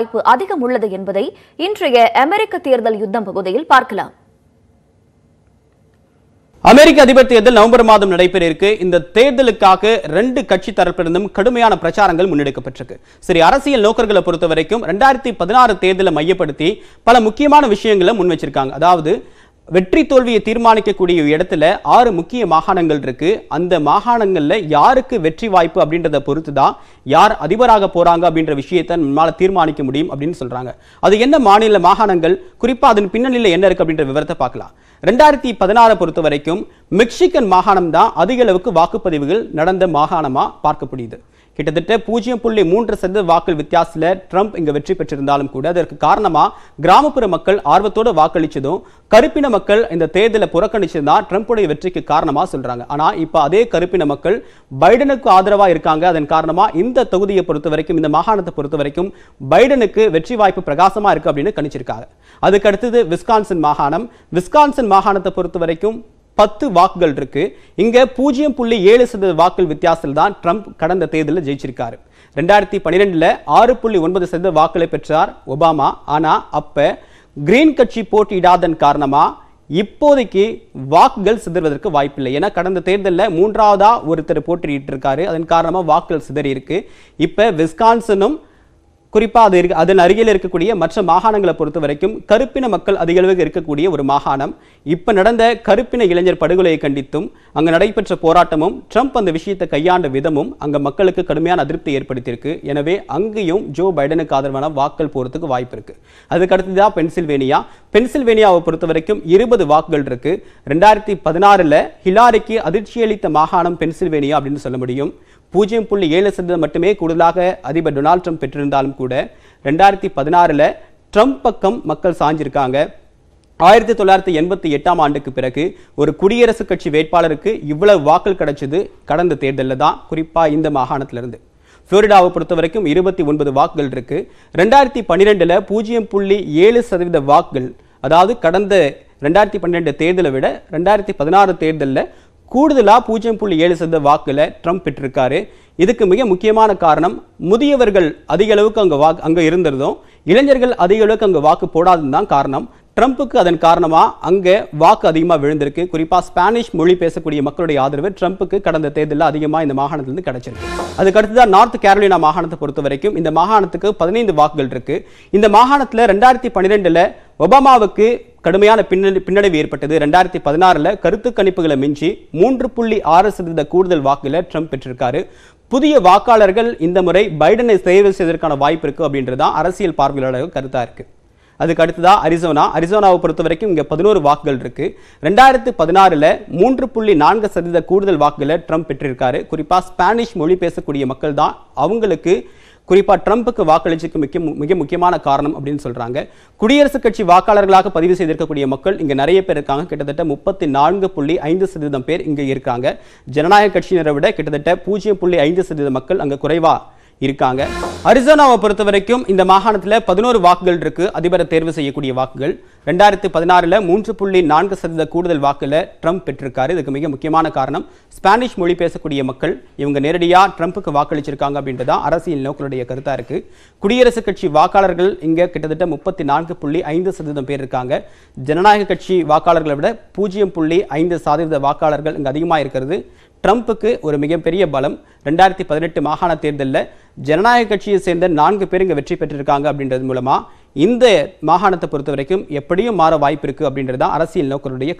வாய்ப்பு அதிகம் உள்ளது என்பதை இன்றைய அமெரிக்க தேர்தல் யுத்தம் பகுதியில் பார்க்கலாம் அமெரிக்க அதிபர் தேர்தல் நவம்பர் மாதம் நடைபெற இருக்கு இந்த தேர்தலுக்காக ரெண்டு கட்சி தரப்பிலிருந்தும் கடுமையான பிரச்சாரங்கள் முன்னெடுக்கப்பட்டிருக்கு சரி அரசியல் நோக்கர்களை பொறுத்த வரைக்கும் ரெண்டாயிரத்தி பதினாறு தேர்தலை மையப்படுத்தி பல முக்கியமான விஷயங்களை முன் வச்சிருக்காங்க அதாவது வெற்றி தோல்வியை தீர்மானிக்கக்கூடிய இடத்துல ஆறு முக்கிய மாகாணங்கள் இருக்கு அந்த மாகாணங்களில் யாருக்கு வெற்றி வாய்ப்பு அப்படின்றத பொறுத்து தான் யார் அதிபராக போறாங்க அப்படின்ற விஷயத்தை நம்மளால் தீர்மானிக்க முடியும் அப்படின்னு சொல்றாங்க அது என்ன மாநில மாகாணங்கள் குறிப்பா அதன் பின்னணியில் என்ன இருக்கு அப்படின்ற விவரத்தை பார்க்கலாம் ரெண்டாயிரத்தி பதினாறை பொறுத்த வரைக்கும் மெக்சிகன் மாகாணம் தான் அதிக அளவுக்கு வாக்குப்பதிவுகள் நடந்த மாகாணமா பார்க்கப்படுது கிட்டத்தட்ட பூஜ்ஜியம் புள்ளி மூன்று சதவீத வாக்கள் வித்தியாசத்தில் ட்ரம்ப் இங்கே வெற்றி பெற்றிருந்தாலும் கூட அதற்கு காரணமாக கிராமப்புற மக்கள் ஆர்வத்தோடு வாக்களித்ததும் கருப்பின மக்கள் இந்த தேர்தலை புறக்கணிச்சதுதான் ட்ரம்ப்புடைய வெற்றிக்கு காரணமாக சொல்கிறாங்க ஆனால் இப்போ அதே கருப்பின மக்கள் பைடனுக்கு ஆதரவாக இருக்காங்க அதன் காரணமாக இந்த தொகுதியை பொறுத்த வரைக்கும் இந்த மாகாணத்தை பொறுத்த வரைக்கும் பைடனுக்கு வெற்றி வாய்ப்பு பிரகாசமாக இருக்குது அப்படின்னு கணிச்சிருக்காங்க அதுக்கு அடுத்தது விஸ்கான்சன் மாகாணம் விஸ்கான்சன் மாகாணத்தை பொறுத்த வரைக்கும் பத்து வாக்குகள் இருக்கு இங்க பூஜ்ஜியம் புள்ளி ஏழு சதவீத வாக்குகள் வித்தியாசத்தில் தான் ட்ரம்ப் கடந்த தேர்தலில் ஜெயிச்சிருக்காரு ரெண்டாயிரத்தி பன்னிரெண்டில் ஆறு புள்ளி ஒன்பது சதவீத வாக்குகளை பெற்றார் ஒபாமா ஆனால் அப்போ கிரீன் கட்சி போட்டியிடாதன் காரணமாக இப்போதைக்கு வாக்குகள் சிதறுவதற்கு வாய்ப்பில்லை ஏன்னா கடந்த தேர்தலில் மூன்றாவதாக ஒருத்தர் போட்டியிட்டு இருக்காரு அதன் காரணமாக வாக்குகள் சிதறி இருக்கு இப்போ விஸ்கான்சனும் குறிப்பாக அது அதன் அருகில் இருக்கக்கூடிய மற்ற மாகாணங்களை பொறுத்த வரைக்கும் கருப்பின மக்கள் அதிகளவுக்கு இருக்கக்கூடிய ஒரு மாகாணம் இப்போ நடந்த கருப்பின இளைஞர் படுகொலையை கண்டித்தும் நடைபெற்ற போராட்டமும் ட்ரம்ப் அந்த விஷயத்தை கையாண்ட விதமும் அங்கே மக்களுக்கு கடுமையான அதிருப்தி ஏற்படுத்தியிருக்கு எனவே அங்கேயும் ஜோ பைடனுக்கு ஆதரவான வாக்கள் போகிறதுக்கு வாய்ப்பு இருக்குது அதுக்கடுத்து பென்சில்வேனியா பென்சில்வேனியாவை பொறுத்த வரைக்கும் இருபது வாக்குகள் இருக்கு ரெண்டாயிரத்தி பதினாறில் ஹிலாரிக்கு அதிர்ச்சியளித்த மாகாணம் பென்சில்வேனியா அப்படின்னு சொல்ல முடியும் பூஜ்ஜியம் புள்ளி ஏழு சதவீதம் மட்டுமே கூடுதலாக அதிபர் டொனால்ட் ட்ரம்ப் பெற்றிருந்தாலும் கூட கூட ரெண்டாயிரத்தி பதினாறில் ட்ரம்ப் பக்கம் மக்கள் சாஞ்சிருக்காங்க ஆயிரத்தி தொள்ளாயிரத்தி எண்பத்தி எட்டாம் ஆண்டுக்கு பிறகு ஒரு குடியரசுக் கட்சி வேட்பாளருக்கு இவ்வளவு வாக்கள் கிடைச்சது கடந்த தேர்தலில் தான் குறிப்பாக இந்த மாகாணத்திலிருந்து ஃப்ளோரிடாவை பொறுத்த வரைக்கும் இருபத்தி ஒன்பது வாக்குகள் இருக்கு ரெண்டாயிரத்தி பன்னிரெண்டில் பூஜ்ஜியம் புள்ளி ஏழு சதவீத வாக்குகள் அதாவது கடந்த ரெண்டாயிரத்தி பன்னிரெண்டு தேர்தலை விட ரெண்டாயிரத்தி பதினாறு தேர்தலில் கூடுதலாக பூஜ்ஜியம் புள்ளி ஏழு சதவீத வாக்கில் ட்ரம்ப் பெற்றிருக்காரு இதுக்கு மிக முக்கியமான காரணம் முதியவர்கள் அதிக அளவுக்கு அங்கே வாக்கு அங்கே இருந்திருந்தோம் இளைஞர்கள் அதிக அளவுக்கு அங்கே வாக்கு போடாதுன்னு தான் காரணம் ட்ரம்ப்புக்கு அதன் காரணமாக அங்கே வாக்கு அதிகமாக விழுந்திருக்கு குறிப்பாக ஸ்பானிஷ் மொழி பேசக்கூடிய மக்களுடைய ஆதரவு ட்ரம்ப்புக்கு கடந்த தேர்தலில் அதிகமாக இந்த மாகாணத்திலிருந்து கிடைச்சிருக்கு அதுக்கடுத்து தான் நார்த் கேரோலினா மாகாணத்தை பொறுத்த வரைக்கும் இந்த மாகாணத்துக்கு பதினைந்து வாக்குகள் இருக்கு இந்த மாகாணத்தில் ரெண்டாயிரத்தி பன்னிரெண்டில் ஒபாமாவுக்கு கடுமையான பின்னணி பின்னடைவு ஏற்பட்டது ரெண்டாயிரத்தி பதினாறில் கருத்து கணிப்புகளை மிஞ்சி மூன்று புள்ளி ஆறு சதவீத கூடுதல் வாக்குகளை ட்ரம்ப் பெற்றிருக்காரு புதிய வாக்காளர்கள் இந்த முறை பைடனை தேர்வு செய்வதற்கான வாய்ப்பு இருக்கு அப்படின்றது தான் அரசியல் பார்வையாளர்கள் கருத்தாக இருக்குது அதுக்கு அடுத்ததாக அரிசோனா அரிசோனாவை பொறுத்த வரைக்கும் இங்கே பதினோரு வாக்குகள் இருக்குது ரெண்டாயிரத்து பதினாறில் மூன்று புள்ளி நான்கு சதவீத கூடுதல் வாக்குகளை ட்ரம்ப் பெற்றிருக்காரு குறிப்பாக ஸ்பானிஷ் மொழி பேசக்கூடிய மக்கள் தான் அவங்களுக்கு குறிப்பாக ட்ரம்ப்புக்கு வாக்களிச்சுக்கு மிக மிக முக்கியமான காரணம் அப்படின்னு சொல்கிறாங்க குடியரசுக் கட்சி வாக்காளர்களாக பதிவு செய்திருக்கக்கூடிய மக்கள் இங்கே நிறைய பேர் இருக்காங்க கிட்டத்தட்ட முப்பத்தி நான்கு புள்ளி ஐந்து சதவீதம் பேர் இங்கே இருக்காங்க ஜனநாயக கட்சியினரை விட கிட்டத்தட்ட பூஜ்ஜியம் புள்ளி ஐந்து சதவீத மக்கள் அங்கே குறைவாக இருக்காங்க அரிசோனாவை பொறுத்த வரைக்கும் இந்த மாகாணத்தில் பதினோரு வாக்குகள் இருக்கு அதிபரை தேர்வு செய்யக்கூடிய வாக்குகள் ரெண்டாயிரத்து பதினாறில் மூன்று புள்ளி நான்கு சதவீத கூடுதல் வாக்கில் ட்ரம்ப் பெற்றிருக்காரு இதுக்கு மிக முக்கியமான காரணம் ஸ்பானிஷ் மொழி பேசக்கூடிய மக்கள் இவங்க நேரடியாக ட்ரம்ப்புக்கு வாக்களிச்சிருக்காங்க அப்படின்றதான் அரசியல் நோக்களுடைய கருத்தாக இருக்குது குடியரசுக் கட்சி வாக்காளர்கள் இங்கே கிட்டத்தட்ட முப்பத்தி நான்கு புள்ளி ஐந்து சதவீதம் பேர் இருக்காங்க ஜனநாயக கட்சி வாக்காளர்களை விட பூஜ்ஜியம் புள்ளி ஐந்து சதவீத வாக்காளர்கள் இங்கே அதிகமாக இருக்கிறது ட்ரம்ப்புக்கு ஒரு மிகப்பெரிய பலம் ரெண்டாயிரத்தி பதினெட்டு மாகாண தேர்தலில் ஜனநாயக கட்சியை சேர்ந்த நான்கு பேர் இங்கே வெற்றி பெற்றிருக்காங்க அப்படின்றது மூலமாக இந்த மாகாணத்தை பொறுத்த வரைக்கும் எப்படியும் மாற வாய்ப்பு இருக்குது அப்படின்றது தான் அரசியல் நோக்கருடைய